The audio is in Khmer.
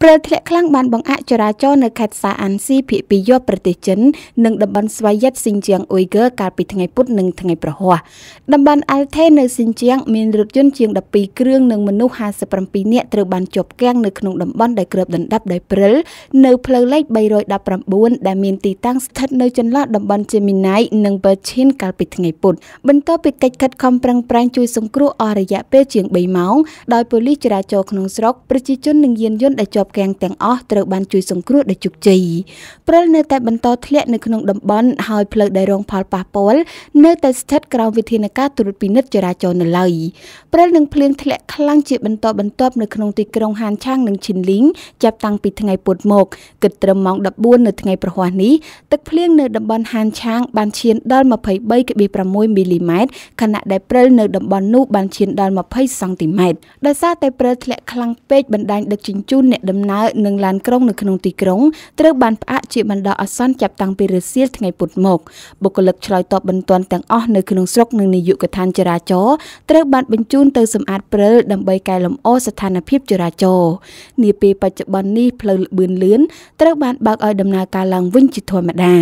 ព្រឹលធ្លាក់ខ្លាំងបានបង្អាក់ចរាចរណ៍នៅខេត្តសាអានស៊ីភាគពីយប់ប្រទេសចិននិងតំបន់ស្វាយិតស៊ីនជៀងអ៊ុយហ្គឺកាលពីថ្ងៃពុធនិងថ្ងៃប្រហ័សតំបន់អាល់ថេនៅស៊ីនជៀងមានរថយន្តជាង12គ្រឿងនិងមនុស្ស57នាក់ត្រូវបានជាប់គាំងនៅក្នុងតំបន់ដែលគ្របដណ្ដប់ដោយព្រឹលនៅផ្លូវលេខ319ដែលមានទីតាំងស្ថិតនៅចន្លោះតំបន់ជាមីណៃនិងបឺឈិនកាលពីថ្ងៃពុធបន្ទាប់ពីកិច្ចខិតខំប្រឹងប្រែងជួយសង្គ្រោះអស់រយៈពេលជាង3ម៉ោងដោយប៉ូលីសចរាចរណ៍ក្នុងស្រុកប្រជាជននិងយានយន្តដែលជាប់ប់គាំងទាំងអស់ត្រូវបានជួយសង្គ្រោះដោយជោគជ័យព្រិលនៅតែបន្តធ្លាក់នៅក្នុងតំបន់ហើយផ្លូវដែលរងផលប៉ះពាល់នៅតែស្ថិតក្រោមវិធានការត្រួតពិនិត្យចរាចរណ៍នៅឡើយព្រិលនឹងភ្លៀងធ្លាក់ខ្លាំងជាបន្តបន្ទាប់នៅក្នុងទីក្រុងហានឆាងនិងឈិនលីងចាប់តាំងពីថ្ងៃពុធមកគិតត្រឹមម៉ោង14នៅថ្ងៃប្រហ័សនេះទឹកភ្លៀងនៅតំបន់ហានឆាងបានឈានដល់23.6មីលីម៉ែត្រខណៈដែលព្រិលនៅតំបន់នោះបានឈានដល់20សង់ទីម៉ែត្រដោយសារតែព្រិលធ្លាក់ខ្លាំងពេកបណ្ដាញដឹកជញ្ជូនអ្នកដដំណើរនិងឡានក្រុងនៅក្នុងទីក្រុងត្រូវបានផ្អាកជាបណ្ដោះអាសន្នចាប់តាំងពីរសៀលថ្ងៃពុធមកបុគ្គលិកឆ្លើយតបបន្ទាន់ទាំងអស់នៅក្នុងស្រុកនិងនាយកដ្ឋានចរាចរណ៍ត្រូវបានបញ្ជូនទៅសម្អាតព្រិលដើម្បីកែលម្អស្ថានភាពចរាចរណ៍នាពេលបច្ចុប្បន្ននេះផ្លូវលឿនលឿនត្រូវបានបើកឲ្យដំណើរការឡើងវិញជាធម្មតា